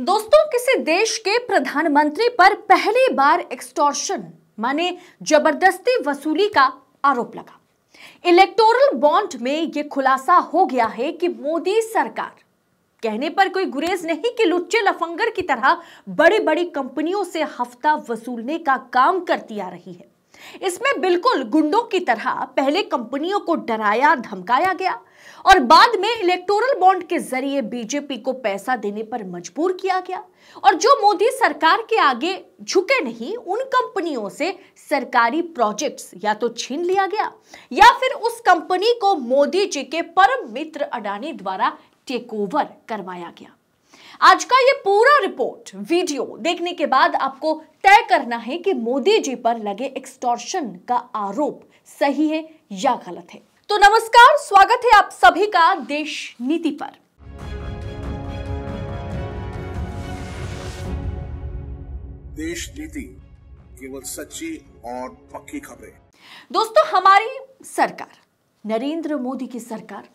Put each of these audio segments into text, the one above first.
दोस्तों किसी देश के प्रधानमंत्री पर पहली बार एक्सटॉर्शन माने जबरदस्ती वसूली का आरोप लगा इलेक्टोरल बॉन्ड में यह खुलासा हो गया है कि मोदी सरकार कहने पर कोई गुरेज नहीं कि लुच्चे लफंगर की तरह बड़ी बड़ी कंपनियों से हफ्ता वसूलने का काम करती आ रही है इसमें बिल्कुल गुंडों की तरह पहले कंपनियों को डराया धमकाया गया और बाद में इलेक्टोरल बॉन्ड के जरिए बीजेपी को पैसा देने पर मजबूर किया गया और जो मोदी सरकार के आगे झुके नहीं उन कंपनियों से सरकारी प्रोजेक्ट्स या तो छीन लिया गया या फिर उस कंपनी को मोदी जी के परम मित्र अडानी द्वारा टेक ओवर करवाया गया आज का ये पूरा रिपोर्ट वीडियो देखने के बाद आपको तय करना है कि मोदी जी पर लगे एक्सटॉर्शन का आरोप सही है या गलत है तो नमस्कार स्वागत है आप सभी का देश नीति पर देश नीति केवल सच्ची और पक्की खबरें दोस्तों हमारी सरकार नरेंद्र मोदी की सरकार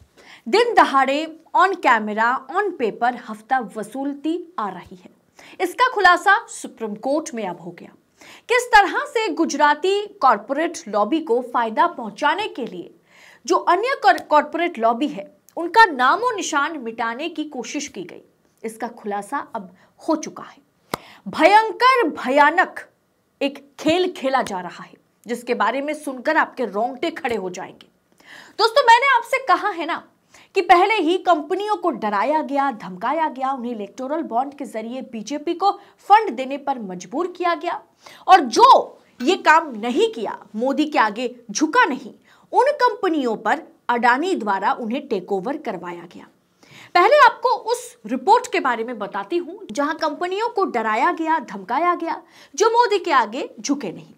दिन दहाड़े ऑन कैमरा ऑन पेपर हफ्ता वसूलती आ रही है इसका खुलासा सुप्रीम कोर्ट में अब हो गया किस तरह से गुजराती कॉरपोरेट लॉबी को फायदा पहुंचाने के लिए जो अन्य कॉरपोरेट लॉबी है उनका नामो निशान मिटाने की कोशिश की गई इसका खुलासा अब हो चुका है भयंकर भयानक एक खेल खेला जा रहा है जिसके बारे में सुनकर आपके रोंगटे खड़े हो जाएंगे दोस्तों मैंने आपसे कहा है ना कि पहले ही कंपनियों को डराया गया धमकाया गया उन्हें इलेक्टोरल बॉन्ड के जरिए बीजेपी को फंड देने पर मजबूर किया गया और जो ये काम नहीं किया मोदी के आगे झुका नहीं उन कंपनियों पर अडानी द्वारा उन्हें टेक ओवर करवाया गया पहले आपको उस रिपोर्ट के बारे में बताती हूं जहां कंपनियों को डराया गया धमकाया गया जो मोदी के आगे झुके नहीं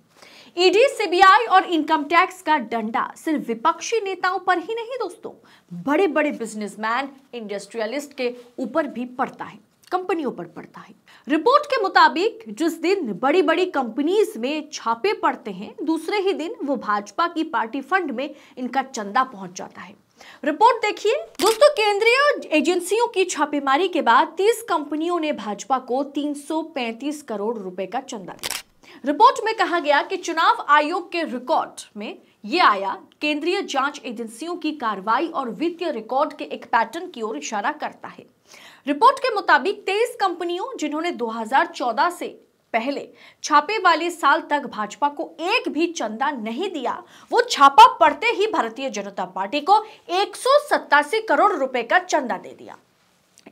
ईडी e सीबीआई और इनकम टैक्स का डंडा सिर्फ विपक्षी नेताओं पर ही नहीं दोस्तों बड़े बड़े बिजनेसमैन इंडस्ट्रियलिस्ट के ऊपर भी पड़ता है कंपनियों पर पड़ता है रिपोर्ट के मुताबिक जिस दिन बड़ी बड़ी कंपनीज में छापे पड़ते हैं दूसरे ही दिन वो भाजपा की पार्टी फंड में इनका चंदा पहुंच जाता है रिपोर्ट देखिए दोस्तों केंद्रीय एजेंसियों की छापेमारी के बाद 30 कंपनियों ने भाजपा को 335 करोड़ रुपए का चंदा दिया रिपोर्ट में कहा गया कि चुनाव आयोग के रिकॉर्ड में यह आया केंद्रीय जांच एजेंसियों की कार्रवाई और वित्तीय रिकॉर्ड के एक पैटर्न की ओर इशारा करता है रिपोर्ट के मुताबिक तेईस कंपनियों जिन्होंने 2014 से पहले छापे वाले साल तक भाजपा को एक भी चंदा नहीं दिया वो छापा पड़ते ही भारतीय जनता पार्टी को एक करोड़ रुपए का चंदा दे दिया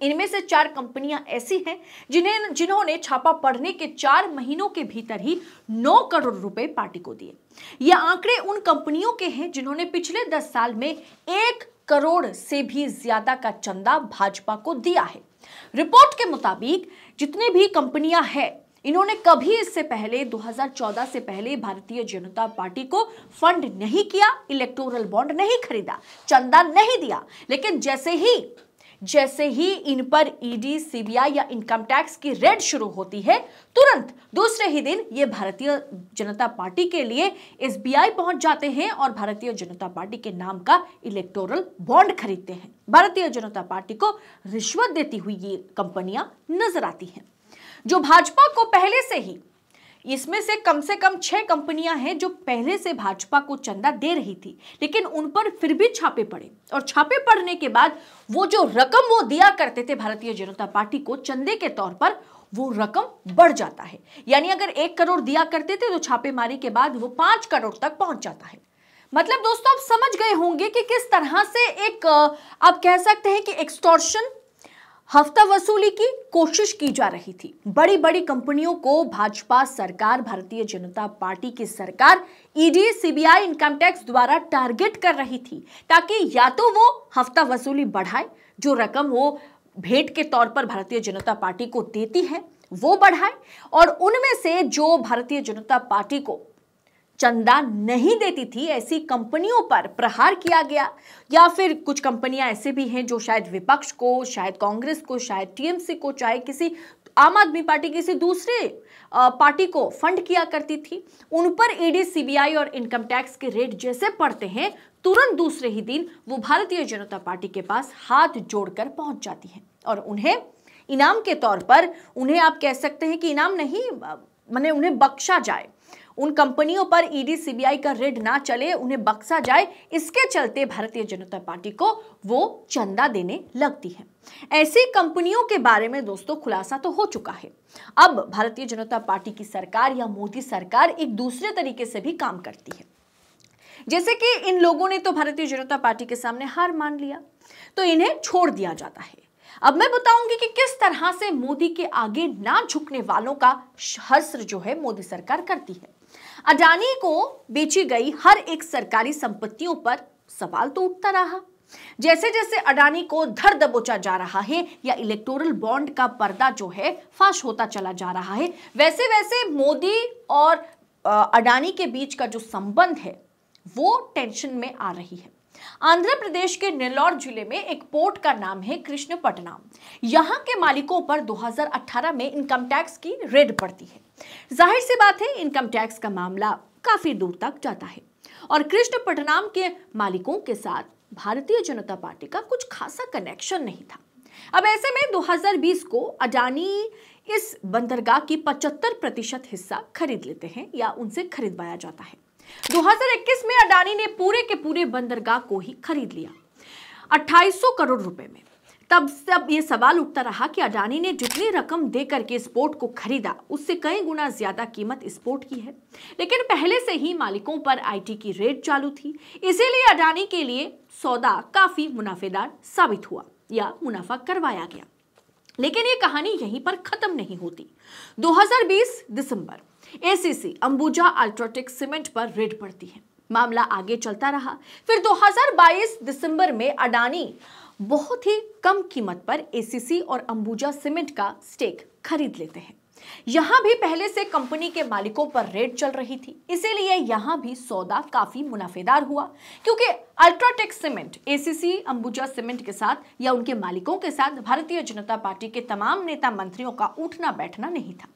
इनमें से चार कंपनियां ऐसी हैं जिन्हें जिन्होंने छापा पड़ने के चार महीनों के भीतर ही 9 करोड़ रुपए पार्टी को दिए ये आंकड़े उन कंपनियों के हैं जिन्होंने पिछले 10 साल में एक करोड़ से भी ज्यादा का चंदा भाजपा को दिया है रिपोर्ट के मुताबिक जितनी भी कंपनियां हैं इन्होंने कभी इससे पहले 2014 से पहले भारतीय जनता पार्टी को फंड नहीं किया इलेक्टोरल बॉन्ड नहीं खरीदा चंदा नहीं दिया लेकिन जैसे ही जैसे ही इन पर ईडी e सीबीआई या इनकम टैक्स की रेड शुरू होती है तुरंत दूसरे ही दिन ये भारतीय जनता पार्टी के लिए एसबीआई पहुंच जाते हैं और भारतीय जनता पार्टी के नाम का इलेक्टोरल बॉन्ड खरीदते हैं भारतीय जनता पार्टी को रिश्वत देती हुई ये कंपनियां नजर आती हैं जो भाजपा को पहले से ही इसमें से कम से कम छह कंपनियां हैं जो पहले से भाजपा को चंदा दे रही थी लेकिन उन पर फिर भी छापे पड़े और छापे पड़ने के बाद वो जो रकम वो दिया करते थे भारतीय जनता पार्टी को चंदे के तौर पर वो रकम बढ़ जाता है यानी अगर एक करोड़ दिया करते थे तो छापेमारी के बाद वो पांच करोड़ तक पहुंच जाता है मतलब दोस्तों आप समझ गए होंगे कि किस तरह से एक आप कह सकते हैं कि एक्सटोर्शन हफ्ता वसूली की कोशिश की जा रही थी बड़ी बड़ी कंपनियों को भाजपा सरकार भारतीय जनता पार्टी की सरकार ईडी सीबीआई इनकम टैक्स द्वारा टारगेट कर रही थी ताकि या तो वो हफ्ता वसूली बढ़ाए जो रकम वो भेंट के तौर पर भारतीय जनता पार्टी को देती है वो बढ़ाए और उनमें से जो भारतीय जनता पार्टी को चंदा नहीं देती थी ऐसी कंपनियों पर प्रहार किया गया या फिर कुछ कंपनियां ऐसे भी हैं जो शायद विपक्ष को शायद कांग्रेस को शायद टीएमसी को चाहे किसी आम आदमी पार्टी किसी दूसरे पार्टी को फंड किया करती थी उन पर ईडी सीबीआई और इनकम टैक्स के रेट जैसे पड़ते हैं तुरंत दूसरे ही दिन वो भारतीय जनता पार्टी के पास हाथ जोड़कर पहुंच जाती है और उन्हें इनाम के तौर पर उन्हें आप कह सकते हैं कि इनाम नहीं मैंने उन्हें बख्शा जाए उन कंपनियों पर ईडी सीबीआई का रेड ना चले उन्हें बक्सा जाए इसके चलते भारतीय जनता पार्टी को वो चंदा देने लगती है ऐसी कंपनियों के बारे में दोस्तों खुलासा तो हो चुका है अब भारतीय जनता पार्टी की सरकार या मोदी सरकार एक दूसरे तरीके से भी काम करती है जैसे कि इन लोगों ने तो भारतीय जनता पार्टी के सामने हार मान लिया तो इन्हें छोड़ दिया जाता है अब मैं बताऊंगी कि किस तरह से मोदी के आगे ना झुकने वालों का हर्ष जो है मोदी सरकार करती है अडानी को बेची गई हर एक सरकारी संपत्तियों पर सवाल तो उठता रहा जैसे जैसे अडानी को धर दबोचा जा रहा है या इलेक्टोरल बॉन्ड का पर्दा जो है फाश होता चला जा रहा है वैसे वैसे मोदी और अडानी के बीच का जो संबंध है वो टेंशन में आ रही है आंध्र प्रदेश के निलौर जिले में एक पोर्ट का नाम है कृष्णपटनम यहाँ के मालिकों पर 2018 में इनकम टैक्स की रेड पड़ती है जाहिर सी बात है इनकम टैक्स का मामला काफी दूर तक जाता है और कृष्ण पटनाम के मालिकों के साथ भारतीय जनता पार्टी का कुछ खासा कनेक्शन नहीं था अब ऐसे में 2020 को अडानी इस बंदरगाह की 75 प्रतिशत हिस्सा खरीद लेते हैं या उनसे खरीदवाया जाता है 2021 में अडानी ने पूरे के पूरे बंदरगाह को ही खरीद लिया 2800 करोड़ रुपए में तब तब ये सवाल उठता रहा कि अडानी ने जितनी रकम दे करके इस बोट को खरीदा उससे कई गुना ज़्यादा कीमत इस बोट की है लेकिन पहले से ही मालिकों पर आईटी की रेट चालू थी इसीलिए अडानी के लिए सौदा काफ़ी मुनाफेदार साबित हुआ या मुनाफा करवाया गया लेकिन ये कहानी यहीं पर ख़त्म नहीं होती 2020 दिसंबर एसीसी अंबुजा अल्ट्राटेक सीमेंट पर रेड पड़ती है मामला आगे चलता रहा फिर 2022 दिसंबर में अडानी बहुत ही कम कीमत पर एसीसी और अंबुजा सीमेंट का स्टेक खरीद लेते हैं यहां भी पहले से कंपनी के मालिकों पर रेड चल रही थी इसीलिए यहां भी सौदा काफी मुनाफेदार हुआ क्योंकि UltraTech cement ACC Ambuja cement के साथ या उनके मालिकों के साथ भारतीय जनता पार्टी के तमाम नेता मंत्रियों का उठना बैठना नहीं था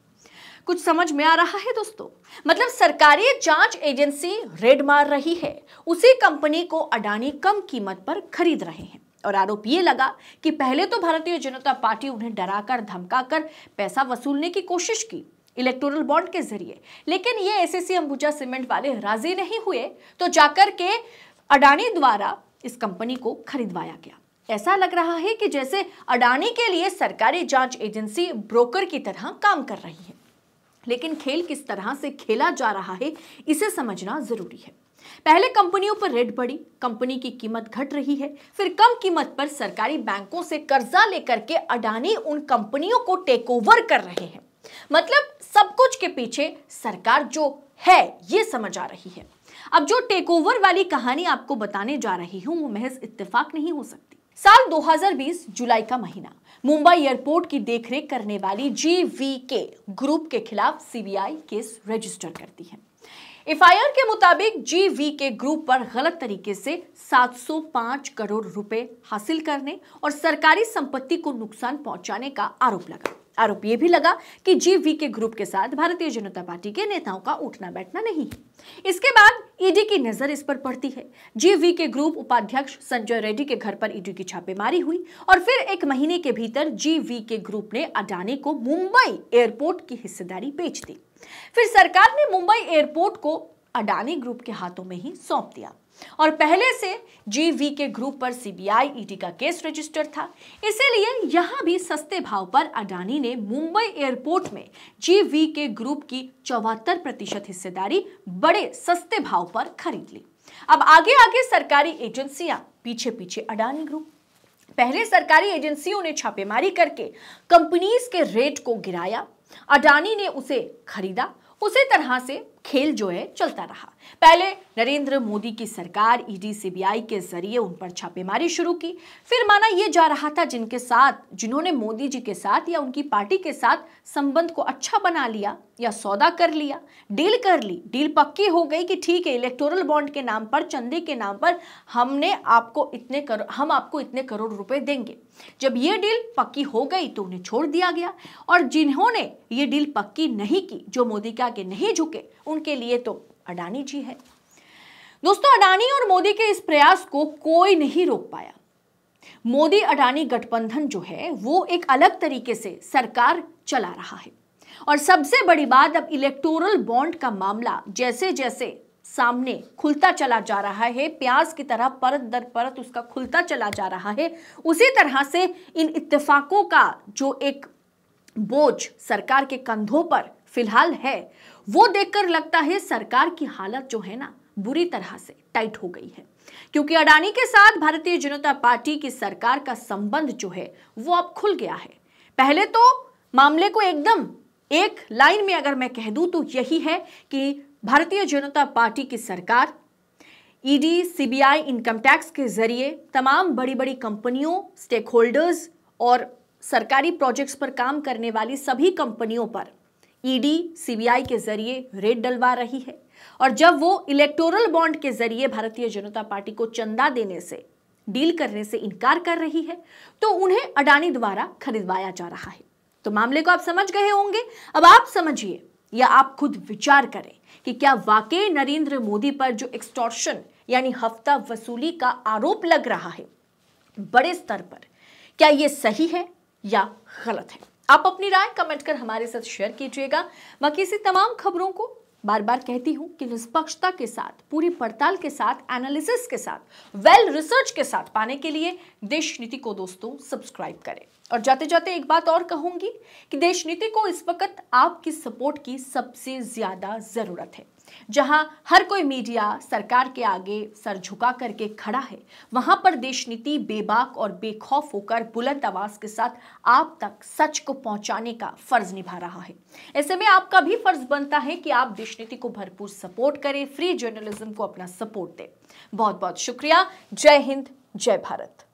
कुछ समझ में आ रहा है दोस्तों मतलब सरकारी जांच एजेंसी रेड मार रही है उसी कंपनी को अडानी कम कीमत पर खरीद रहे हैं और आरोप ये लगा कि पहले तो भारतीय जनता पार्टी उन्हें डराकर धमकाकर पैसा वसूलने की कोशिश की इलेक्टोरल बॉन्ड के जरिए लेकिन ये एसएससी अंबुजा सीमेंट वाले राजी नहीं हुए तो जाकर के अडानी द्वारा इस कंपनी को खरीदवाया गया ऐसा लग रहा है कि जैसे अडानी के लिए सरकारी जांच एजेंसी ब्रोकर की तरह काम कर रही है लेकिन खेल किस तरह से खेला जा रहा है इसे समझना जरूरी है पहले कंपनियों पर रेट बढ़ी कंपनी की कीमत घट रही है फिर कम कीमत पर सरकारी बैंकों से कर्जा लेकर के अडानी उन कंपनियों को टेक ओवर कर रहे हैं मतलब सब कुछ के पीछे सरकार जो है ये समझ आ रही है अब जो टेक ओवर वाली कहानी आपको बताने जा रही हूं वो महज इत्तेफाक नहीं हो सकती साल 2020 जुलाई का महीना मुंबई एयरपोर्ट की देखरेख करने वाली जीवीके ग्रुप के खिलाफ सीबीआई केस रजिस्टर करती है एफआईआर के मुताबिक जीवीके ग्रुप पर गलत तरीके से 705 करोड़ रुपए हासिल करने और सरकारी संपत्ति को नुकसान पहुंचाने का आरोप लगा आरोप यह भी लगा कि जीवी के ग्रुप के साथ भारतीय जनता पार्टी के नेताओं का उठना बैठना नहीं है इसके बाद ईडी e की नजर इस पर पड़ती है जीवी के ग्रुप उपाध्यक्ष संजय रेड्डी के घर पर ईडी e की छापेमारी हुई और फिर एक महीने के भीतर जीवी के ग्रुप ने अडानी को मुंबई एयरपोर्ट की हिस्सेदारी बेच दी फिर सरकार ने मुंबई एयरपोर्ट को अडानी ग्रुप के हाथों में ही सौंप दिया और पहले से जीवी के ग्रुप पर सीबीआई ईडी e का केस रजिस्टर था इसीलिए यहां भी सस्ते भाव पर अडानी ने मुंबई एयरपोर्ट में जीवी के ग्रुप की चौहत्तर प्रतिशत हिस्सेदारी बड़े सस्ते भाव पर खरीद ली अब आगे आगे सरकारी एजेंसियां पीछे पीछे अडानी ग्रुप पहले सरकारी एजेंसियों ने छापेमारी करके कंपनीज के रेट को गिराया अडानी ने उसे खरीदा उसी तरह से खेल जो है चलता रहा पहले नरेंद्र मोदी की सरकार ईडी सीबीआई के जरिए उन पर छापेमारी शुरू की फिर माना यह जा रहा था जिनके साथ जिन्होंने मोदी जी के साथ या उनकी पार्टी के साथ संबंध को अच्छा बना लिया या सौदा कर लिया डील कर ली डील पक्की हो गई कि ठीक है इलेक्टोरल बॉन्ड के नाम पर चंदे के नाम पर हमने आपको इतने करो हम आपको इतने करोड़ रुपए देंगे जब ये डील पक्की हो गई तो उन्हें छोड़ दिया गया और जिन्होंने ये डील पक्की नहीं की जो मोदी के आगे नहीं झुके उनके लिए तो अडानी जी है दोस्तों अडानी और मोदी के इस प्रयास को कोई नहीं रोक पाया मोदी अडानी गठबंधन जो है वो एक अलग तरीके से सरकार चला रहा है और सबसे बड़ी बात अब इलेक्टोरल बॉन्ड का मामला जैसे जैसे सामने खुलता चला जा रहा है प्याज की तरह परत दर परत उसका खुलता चला जा रहा है उसी तरह से इन इत्तेफाकों का जो एक बोझ सरकार के कंधों पर फिलहाल है वो देखकर लगता है सरकार की हालत जो है ना बुरी तरह से टाइट हो गई है क्योंकि अडानी के साथ भारतीय जनता पार्टी की सरकार का संबंध जो है वो अब खुल गया है पहले तो मामले को एकदम एक लाइन में अगर मैं कह दूं तो यही है कि भारतीय जनता पार्टी की सरकार ईडी सीबीआई इनकम टैक्स के जरिए तमाम बड़ी बड़ी कंपनियों स्टेक होल्डर्स और सरकारी प्रोजेक्ट्स पर काम करने वाली सभी कंपनियों पर ईडी e सीबीआई के जरिए रेड डलवा रही है और जब वो इलेक्टोरल बॉन्ड के जरिए भारतीय जनता पार्टी को चंदा देने से डील करने से इनकार कर रही है तो उन्हें अडानी द्वारा खरीदवाया जा रहा है तो मामले को आप समझ गए होंगे अब आप समझिए या आप खुद विचार करें कि क्या वाकई नरेंद्र मोदी पर जो एक्सटॉर्शन यानी हफ्ता वसूली का आरोप लग रहा है बड़े स्तर पर क्या यह सही है या गलत है आप अपनी राय कमेंट कर हमारे साथ शेयर कीजिएगा बाकी इसी तमाम खबरों को बार बार कहती हूँ कि निष्पक्षता के साथ पूरी पड़ताल के साथ एनालिसिस के साथ वेल रिसर्च के साथ पाने के लिए देश नीति को दोस्तों सब्सक्राइब करें और जाते जाते एक बात और कहूंगी कि देश नीति को इस वक्त आपकी सपोर्ट की सबसे ज्यादा जरूरत है जहां हर कोई मीडिया सरकार के आगे सर झुका करके खड़ा है वहां पर देश नीति बेबाक और बेखौफ होकर बुलंद आवाज के साथ आप तक सच को पहुंचाने का फर्ज निभा रहा है ऐसे में आपका भी फर्ज बनता है कि आप देश नीति को भरपूर सपोर्ट करें फ्री जर्नलिज्म को अपना सपोर्ट दें बहुत बहुत शुक्रिया जय हिंद जय भारत